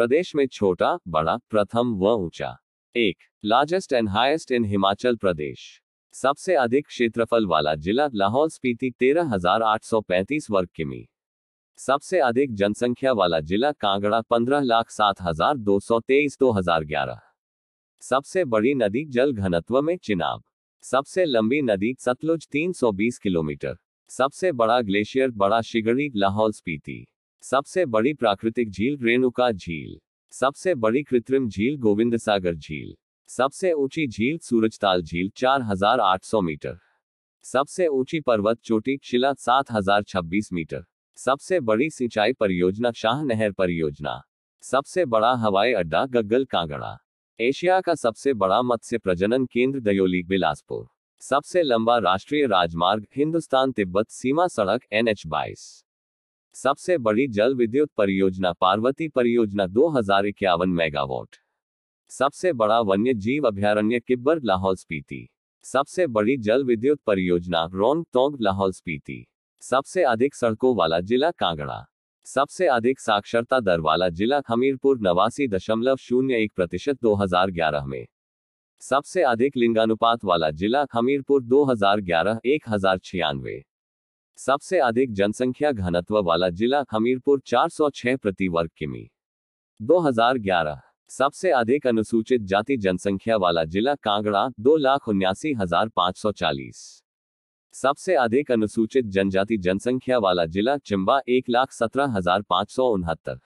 प्रदेश में छोटा बड़ा प्रथम व ऊंचा एक largest and highest in Himachal Pradesh सबसे अधिक क्षेत्रफल वाला जिला लाहौल स्पीति 13,835 वर्ग किमी सबसे अधिक जनसंख्या वाला जिला कांगड़ा पंद्रह लाख सात हजार दो सौ तेईस दो हजार ग्यारह सबसे बड़ी नदी जल घनत्व में चिनाब सबसे लंबी नदी सतलुज 320 किलोमीटर सबसे बड़ा ग्लेशियर बड़ा शिगड़ी लाहौल स्पीति सबसे बड़ी प्राकृतिक झील रेणुका झील सबसे बड़ी कृत्रिम झील गोविंद सागर झील सबसे ऊंची झील सूरजताल झील 4,800 मीटर सबसे ऊंची पर्वत चोटी शिला 7,026 मीटर सबसे बड़ी सिंचाई परियोजना शाह नहर परियोजना सबसे बड़ा हवाई अड्डा गग्गल कांगड़ा एशिया का सबसे बड़ा मत्स्य प्रजनन केंद्र दयोली बिलासपुर सबसे लंबा राष्ट्रीय राजमार्ग हिंदुस्तान तिब्बत सीमा सड़क एन एच बाईस सबसे बड़ी जल विद्युत परियोजना पार्वती परियोजना दो हजार इक्यावन मेगावाट सबसे बड़ा वन्य जीव अभ्यारण्य किब्बर लाहौल स्पीति सबसे बड़ी जल विद्युत परियोजना रोंग टोंग लाहौल स्पीति सबसे अधिक सड़कों वाला जिला कांगड़ा सबसे अधिक साक्षरता दर वाला जिला हमीरपुर नवासी दशमलव शून्य एक प्रतिशत दो हजार ग्यारह में सबसे अधिक लिंगानुपात वाला जिला हमीरपुर दो हजार ग्यारह एक हजार छियानवे सबसे अधिक जनसंख्या घनत्व वाला जिला हमीरपुर 406 प्रति वर्ग किमी 2011 सबसे अधिक अनुसूचित जाति जनसंख्या वाला जिला कांगड़ा दो लाख उन्यासी हजार पाँच सौ चालीस सबसे अधिक अनुसूचित जनजाति जनसंख्या वाला जिला चंबा एक लाख सत्रह हजार पाँच सौ उनहत्तर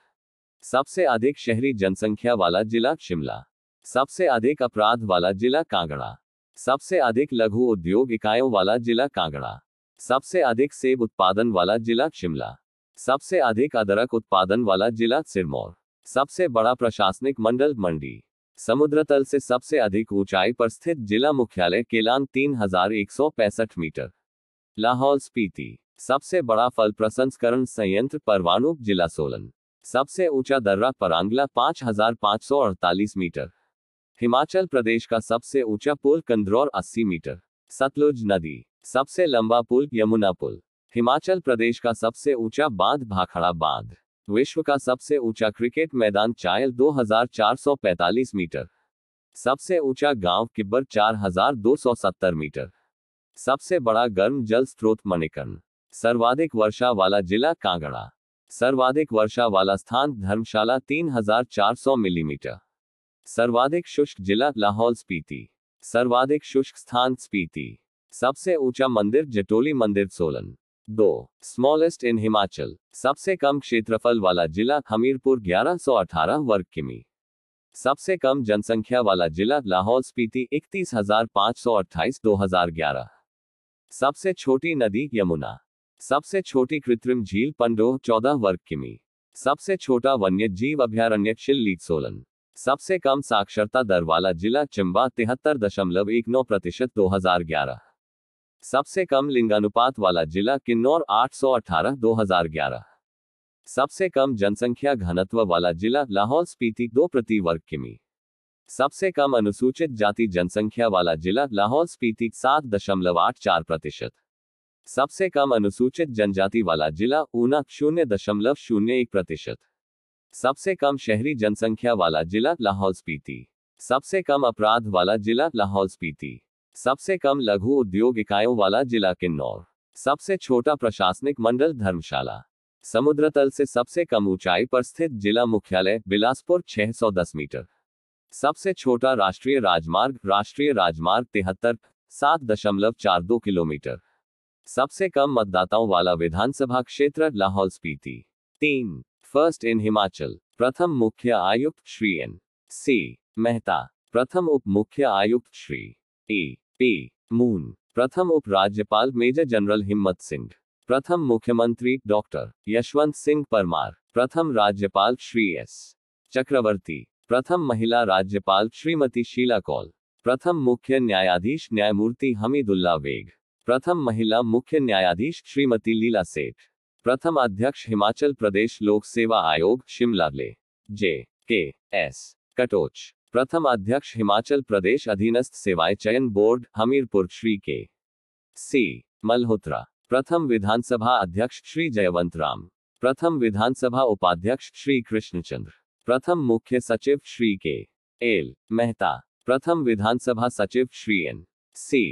सबसे अधिक शहरी जनसंख्या वाला जिला शिमला सबसे अधिक अपराध वाला जिला कांगड़ा सबसे अधिक लघु उद्योग इकाइयों वाला जिला कांगड़ा सबसे अधिक सेब उत्पादन वाला जिला शिमला सबसे अधिक अदरक उत्पादन वाला जिला सिरमौर सबसे बड़ा प्रशासनिक मंडल मंडी समुद्र तल से सबसे अधिक ऊंचाई पर स्थित जिला मुख्यालय केलांग तीन हजार एक सौ पैंसठ मीटर लाहौल स्पीति सबसे बड़ा फल प्रसंस्करण संयंत्र परवाणु जिला सोलन सबसे ऊंचा दर्रा परांगला पाँच अड़तालीस मीटर हिमाचल प्रदेश का सबसे ऊंचा पुल कंदरौर अस्सी मीटर सतलुज नदी सबसे लंबा पुल यमुना पुल हिमाचल प्रदेश का सबसे ऊंचा बांध भाखड़ा बांध विश्व का सबसे ऊंचा क्रिकेट मैदान चायल 2445 मीटर सबसे ऊंचा गांव किब्बर 4270 मीटर सबसे बड़ा गर्म जल स्रोत मणिकर्ण सर्वाधिक वर्षा वाला जिला कांगड़ा सर्वाधिक वर्षा वाला स्थान धर्मशाला 3400 मिलीमीटर सर्वाधिक शुष्क जिला लाहौल स्पीति सर्वाधिक शुष्क स्थान स्पीति सबसे ऊंचा मंदिर जटोली मंदिर सोलन दो स्मॉलेस्ट इन हिमाचल सबसे कम क्षेत्रफल वाला जिला हमीरपुर 1118 वर्ग किमी सबसे कम जनसंख्या वाला जिला लाहौल स्पीति इकतीस हजार पाँच सौ अट्ठाईस दो हजार ग्यारह सबसे छोटी नदी यमुना सबसे छोटी कृत्रिम झील पंडो चौदह वर्ग किमी सबसे छोटा वन्य जीव अभ्यारण्य शिल्ली सोलन सबसे कम साक्षरता दर वाला जिला चंबा तिहत्तर दशमलव एक नौ प्रतिशत दो हजार ग्यारह सबसे कम लिंगानुपात वाला जिला किन्नौर 818 2011 सबसे कम जनसंख्या घनत्व वाला जिला लाहौल स्पीति दो प्रति वर्ग किमी सबसे कम अनुसूचित जाति जनसंख्या वाला जिला लाहौल स्पीति सात दशमलव आठ चार प्रतिशत सबसे कम अनुसूचित जनजाति वाला जिला ऊना शून्य दशमलव शून्य एक प्रतिशत सबसे कम शहरी जनसंख्या वाला जिला लाहौल स्पीति सबसे कम अपराध वाला जिला लाहौल स्पीति सबसे कम लघु उद्योग इकाइयों वाला जिला किन्नौर सबसे छोटा प्रशासनिक मंडल धर्मशाला समुद्र तल से सबसे कम ऊंचाई पर स्थित जिला मुख्यालय बिलासपुर 610 मीटर सबसे छोटा राष्ट्रीय राजमार्ग राष्ट्रीय राजमार्ग तिहत्तर सात दशमलव चार दो किलोमीटर सबसे कम मतदाताओं वाला विधानसभा क्षेत्र लाहौल स्पीति तीन फर्स्ट इन हिमाचल प्रथम मुख्य आयुक्त श्री एन सी मेहता प्रथम उप मुख्य आयुक्त श्री ई पे मून प्रथम उपराज्यपाल मेजर जनरल हिम्मत सिंह प्रथम मुख्यमंत्री डॉक्टर यशवंत सिंह परमार प्रथम राज्यपाल श्री एस चक्रवर्ती प्रथम महिला राज्यपाल श्रीमती शीला कौल प्रथम मुख्य न्यायाधीश न्यायमूर्ति हमीदुल्ला वेग प्रथम महिला मुख्य न्यायाधीश श्रीमती लीला सेठ प्रथम अध्यक्ष हिमाचल प्रदेश लोक सेवा आयोग शिमला ले जे के एस कटोच प्रथम अध्यक्ष हिमाचल प्रदेश अधीनस्थ सेवाएं चयन बोर्ड हमीरपुर श्री के सी मल्होत्रा प्रथम विधानसभा अध्यक्ष श्री जयवंत राम प्रथम विधानसभा उपाध्यक्ष श्री कृष्णचंद्र प्रथम मुख्य सचिव श्री के एल मेहता प्रथम विधानसभा सचिव श्री एन सी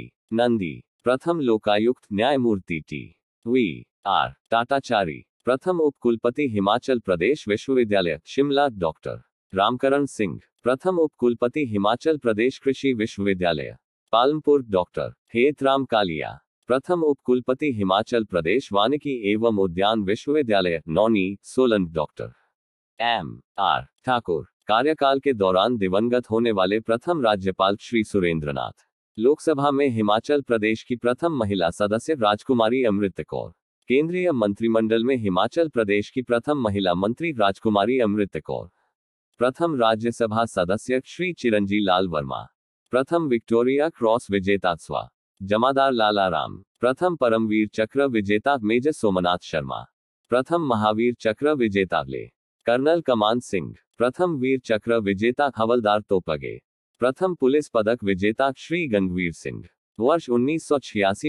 नंदी प्रथम लोकायुक्त न्यायमूर्ति टी वी आर टाटाचारी प्रथम उपकुलपति हिमाचल प्रदेश विश्वविद्यालय शिमला डॉक्टर रामकरण सिंह प्रथम उपकुलपति हिमाचल प्रदेश कृषि विश्वविद्यालय पालमपुर डॉक्टर हेतराम कालिया प्रथम उपकुलपति हिमाचल प्रदेश वानिकी एवं उद्यान विश्वविद्यालय Nauni Solan doctor M R Thakur कार्यकाल के दौरान दिवंगत होने वाले प्रथम राज्यपाल श्री सुरेंद्रनाथ लोकसभा में हिमाचल प्रदेश की प्रथम महिला सदस्य राजकुमारी अमृत कौर केंद्रीय मंत्रिमंडल में हिमाचल प्रदेश की प्रथम महिला मंत्री राजकुमारी अमृत कौर प्रथम राज्यसभा सदस्य श्री चिरंजी लाल वर्मा प्रथम विक्टोरिया क्रॉस विजेता स्वा जमादार लालाराम प्रथम परमवीर चक्र विजेता मेजर सोमनाथ शर्मा प्रथम महावीर चक्र विजेता ले कर्नल कमान सिंह प्रथम वीर चक्र विजेता हवलदार तोपगे प्रथम पुलिस पदक विजेता श्री गंगवीर सिंह वर्ष उन्नीस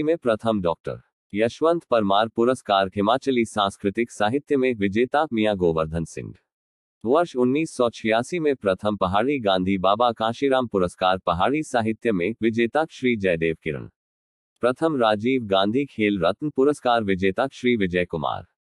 में प्रथम डॉक्टर यशवंत परमार पुरस्कार हिमाचली सांस्कृतिक साहित्य में विजेता मियां गोवर्धन सिंह वर्ष उन्नीस में प्रथम पहाड़ी गांधी बाबा काशीराम पुरस्कार पहाड़ी साहित्य में विजेता श्री जयदेव किरण प्रथम राजीव गांधी खेल रत्न पुरस्कार विजेता श्री विजय कुमार